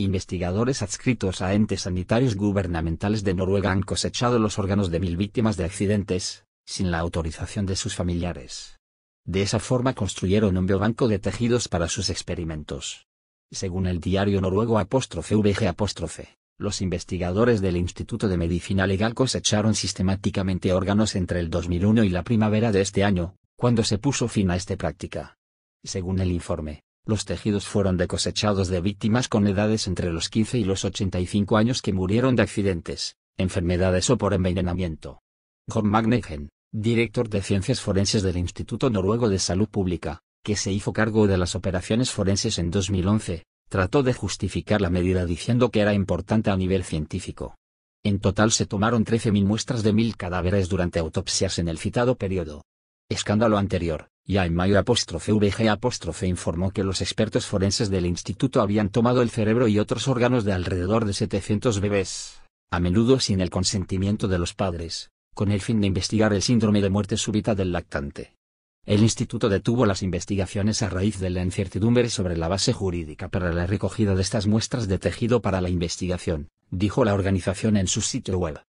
Investigadores adscritos a entes sanitarios gubernamentales de Noruega han cosechado los órganos de mil víctimas de accidentes, sin la autorización de sus familiares. De esa forma construyeron un biobanco de tejidos para sus experimentos. Según el diario noruego apóstrofe VG apóstrofe, los investigadores del Instituto de Medicina Legal cosecharon sistemáticamente órganos entre el 2001 y la primavera de este año, cuando se puso fin a esta práctica. Según el informe, los tejidos fueron decosechados de víctimas con edades entre los 15 y los 85 años que murieron de accidentes, enfermedades o por envenenamiento. John Magnegen, director de Ciencias Forenses del Instituto Noruego de Salud Pública, que se hizo cargo de las operaciones forenses en 2011, trató de justificar la medida diciendo que era importante a nivel científico. En total se tomaron 13.000 muestras de 1.000 cadáveres durante autopsias en el citado periodo. Escándalo anterior, ya en mayo VG informó que los expertos forenses del instituto habían tomado el cerebro y otros órganos de alrededor de 700 bebés, a menudo sin el consentimiento de los padres, con el fin de investigar el síndrome de muerte súbita del lactante. El instituto detuvo las investigaciones a raíz de la incertidumbre sobre la base jurídica para la recogida de estas muestras de tejido para la investigación, dijo la organización en su sitio web.